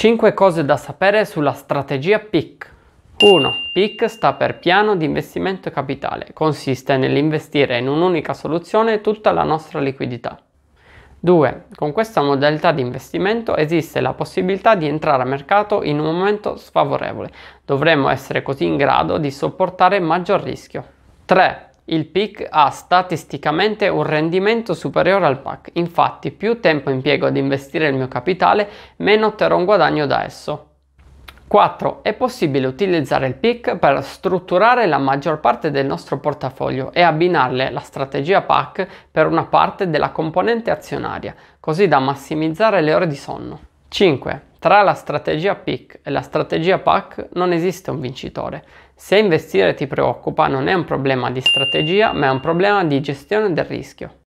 5 cose da sapere sulla strategia PIC. 1. PIC sta per piano di investimento capitale, consiste nell'investire in un'unica soluzione tutta la nostra liquidità. 2. Con questa modalità di investimento esiste la possibilità di entrare a mercato in un momento sfavorevole, dovremmo essere così in grado di sopportare maggior rischio. 3. Il PIC ha statisticamente un rendimento superiore al PAC, infatti più tempo impiego ad investire il mio capitale, meno otterrò un guadagno da esso. 4. È possibile utilizzare il PIC per strutturare la maggior parte del nostro portafoglio e abbinarle la strategia PAC per una parte della componente azionaria, così da massimizzare le ore di sonno. 5. Tra la strategia PIC e la strategia PAC non esiste un vincitore. Se investire ti preoccupa non è un problema di strategia ma è un problema di gestione del rischio.